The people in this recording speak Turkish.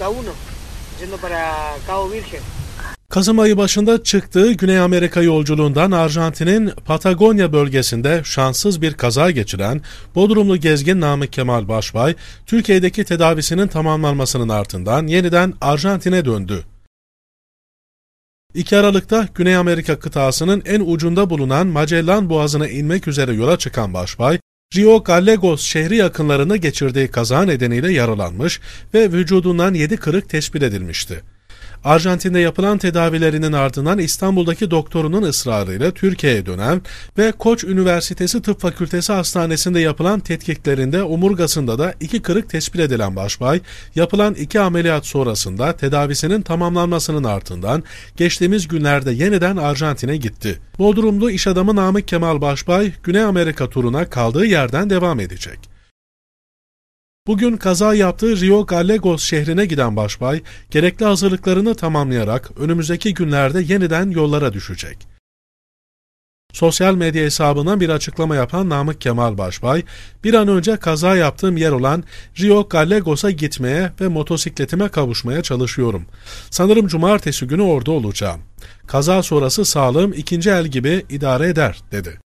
ruta 1 yendo para Cabo Virgen. Kasım ayı başında çıktığı Güney Amerika yolculuğundan Arjantin'in Patagonya bölgesinde şanssız bir kaza geçiren Bodrumlu gezgin Namık Kemal Başbay, Türkiye'deki tedavisinin tamamlanmasının ardından yeniden Arjantin'e döndü. 2 Aralık'ta Güney Amerika kıtasının en ucunda bulunan Magellan Boğazı'na inmek üzere yola çıkan Başbay, Rio Gallegos şehri yakınlarını geçirdiği kaza nedeniyle yaralanmış ve vücudundan 7 kırık tespit edilmişti. Arjantin'de yapılan tedavilerinin ardından İstanbul'daki doktorunun ısrarıyla Türkiye'ye dönen ve Koç Üniversitesi Tıp Fakültesi Hastanesi'nde yapılan tetkiklerinde omurgasında da iki kırık tespit edilen Başbay, yapılan iki ameliyat sonrasında tedavisinin tamamlanmasının ardından geçtiğimiz günlerde yeniden Arjantin'e gitti. Bodrumlu iş adamı Namık Kemal Başbay, Güney Amerika turuna kaldığı yerden devam edecek. Bugün kaza yaptığı Rio Gallegos şehrine giden Başbay, gerekli hazırlıklarını tamamlayarak önümüzdeki günlerde yeniden yollara düşecek. Sosyal medya hesabından bir açıklama yapan Namık Kemal Başbay, bir an önce kaza yaptığım yer olan Rio Gallegos'a gitmeye ve motosikletime kavuşmaya çalışıyorum. Sanırım cumartesi günü orada olacağım. Kaza sonrası sağlığım ikinci el gibi idare eder, dedi.